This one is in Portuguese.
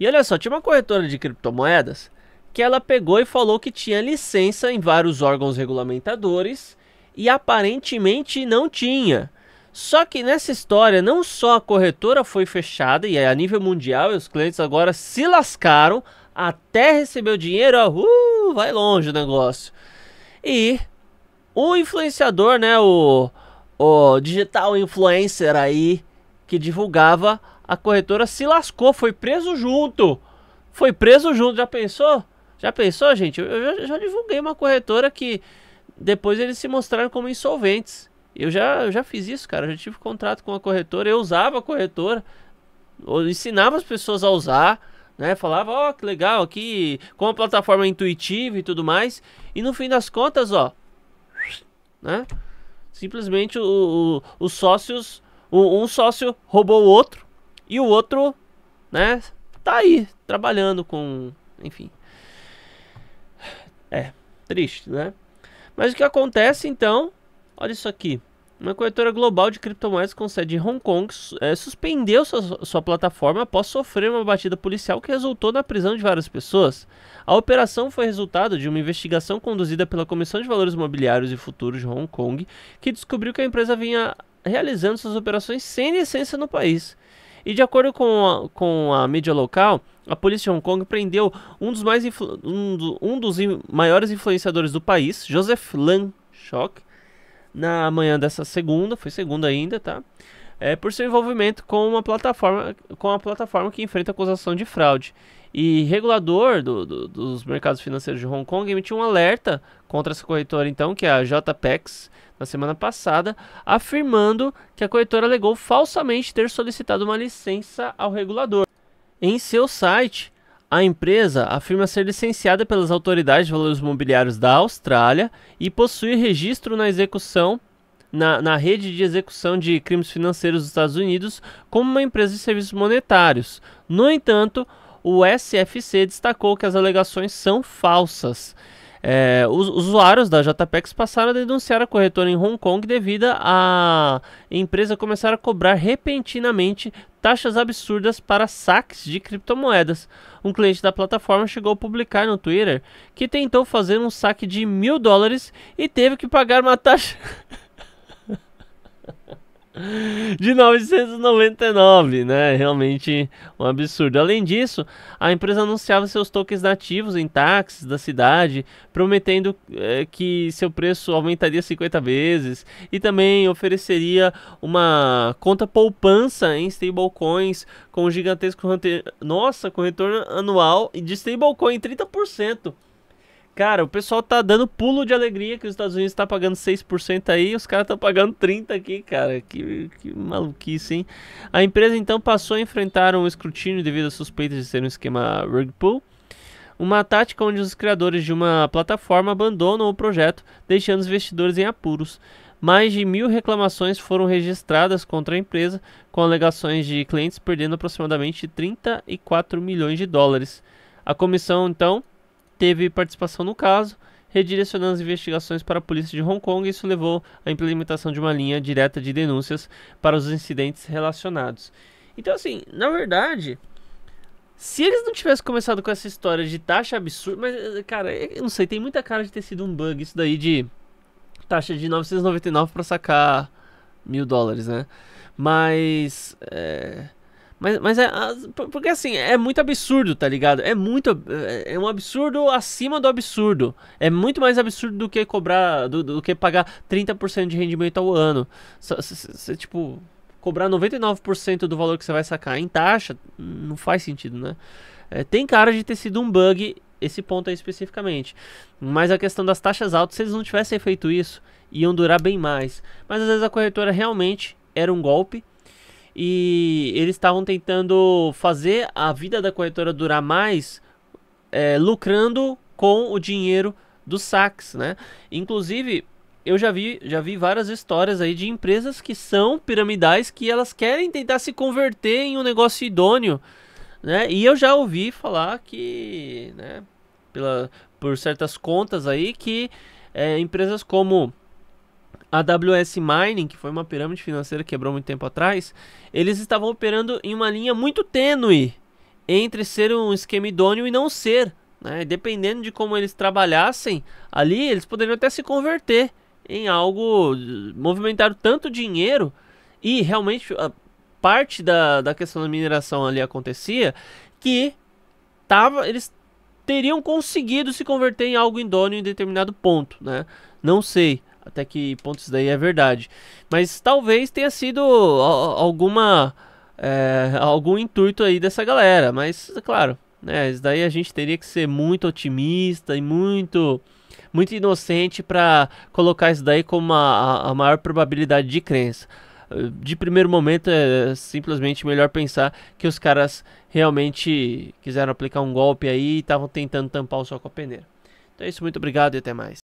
E olha só, tinha uma corretora de criptomoedas que ela pegou e falou que tinha licença em vários órgãos regulamentadores e aparentemente não tinha. Só que nessa história, não só a corretora foi fechada, e a nível mundial, os clientes agora se lascaram até receber o dinheiro, ó, uh, vai longe o negócio. E o influenciador, né, o, o digital influencer aí, que divulgava a corretora se lascou, foi preso junto. Foi preso junto, já pensou? Já pensou, gente? Eu já, já divulguei uma corretora que depois eles se mostraram como insolventes. Eu já, eu já fiz isso, cara. Eu já tive contrato com a corretora, eu usava a corretora, ensinava as pessoas a usar, né? Falava, ó, oh, que legal aqui, com a plataforma intuitiva e tudo mais. E no fim das contas, ó, né? Simplesmente o, o, os sócios, o, um sócio roubou o outro, e o outro, né, tá aí, trabalhando com, enfim. É, triste, né? Mas o que acontece então? Olha isso aqui. Uma corretora global de criptomoedas com sede em Hong Kong é, suspendeu sua, sua, plataforma após sofrer uma batida policial que resultou na prisão de várias pessoas. A operação foi resultado de uma investigação conduzida pela Comissão de Valores Mobiliários e Futuros de Hong Kong, que descobriu que a empresa vinha realizando suas operações sem licença no país. E de acordo com a, com a mídia local, a polícia de Hong Kong prendeu um dos, mais um, do, um, dos maiores influenciadores do país, Joseph Lan Shock, na manhã dessa segunda, foi segunda ainda, tá? é, por seu envolvimento com uma plataforma com a plataforma que enfrenta acusação de fraude. E regulador do, do, dos mercados financeiros de Hong Kong emitiu um alerta contra essa corretora, então, que é a JPEX, na semana passada, afirmando que a corretora alegou falsamente ter solicitado uma licença ao regulador. Em seu site, a empresa afirma ser licenciada pelas autoridades de valores mobiliários da Austrália e possui registro na execução na, na rede de execução de crimes financeiros dos Estados Unidos como uma empresa de serviços monetários. No entanto, o SFC destacou que as alegações são falsas. É, os usuários da JPEX passaram a denunciar a corretora em Hong Kong devido à empresa começar a cobrar repentinamente taxas absurdas para saques de criptomoedas. Um cliente da plataforma chegou a publicar no Twitter que tentou fazer um saque de mil dólares e teve que pagar uma taxa. de 999, né? Realmente um absurdo. Além disso, a empresa anunciava seus tokens nativos em táxis da cidade, prometendo eh, que seu preço aumentaria 50 vezes e também ofereceria uma conta poupança em stablecoins com um gigantesco nossa, com retorno anual de stablecoin 30%. Cara, o pessoal tá dando pulo de alegria que os Estados Unidos tá pagando 6% aí, os caras estão pagando 30 aqui, cara. Que, que maluquice, hein? A empresa então passou a enfrentar um escrutínio devido a suspeitas de ser um esquema rug pull. Uma tática onde os criadores de uma plataforma abandonam o projeto, deixando os investidores em apuros. Mais de mil reclamações foram registradas contra a empresa, com alegações de clientes perdendo aproximadamente 34 milhões de dólares. A comissão, então, teve participação no caso, redirecionando as investigações para a polícia de Hong Kong. Isso levou à implementação de uma linha direta de denúncias para os incidentes relacionados. Então, assim, na verdade, se eles não tivessem começado com essa história de taxa absurda, mas, eh, cara, eu não sei, tem muita cara de ter sido um bug isso daí de taxa de 999 para sacar mil dólares, né? Mas. É mas, mas é. Ah, porque assim, é muito absurdo, tá ligado? É muito. É, é um absurdo acima do absurdo. É muito mais absurdo do que cobrar. Do, do que pagar 30% de rendimento ao ano. Você, tipo. Cobrar 99% do valor que você vai sacar em taxa não faz sentido, né? É, tem cara de ter sido um bug esse ponto aí especificamente. Mas a questão das taxas altas, se eles não tivessem feito isso, iam durar bem mais. Mas às vezes a corretora realmente era um golpe e eles estavam tentando fazer a vida da corretora durar mais, é, lucrando com o dinheiro dos saques, né? Inclusive, eu já vi, já vi várias histórias aí de empresas que são piramidais que elas querem tentar se converter em um negócio idôneo, né? E eu já ouvi falar que, né, pela, por certas contas aí que é, empresas como a AWS Mining, que foi uma pirâmide financeira que quebrou muito tempo atrás, eles estavam operando em uma linha muito tênue entre ser um esquema idôneo e não ser. Né? Dependendo de como eles trabalhassem ali, eles poderiam até se converter em algo, movimentar tanto dinheiro e realmente parte da, da questão da mineração ali acontecia que tava, eles teriam conseguido se converter em algo idôneo em determinado ponto. Né? Não sei até que ponto isso daí é verdade. Mas talvez tenha sido alguma. É, algum intuito aí dessa galera. Mas, é claro, né? Isso daí a gente teria que ser muito otimista e muito muito inocente para colocar isso daí como a, a, maior probabilidade de crença. De primeiro momento é simplesmente melhor pensar que os caras realmente quiseram aplicar um golpe aí e estavam tentando tampar o sol com a peneira. Então é isso, muito obrigado e até mais.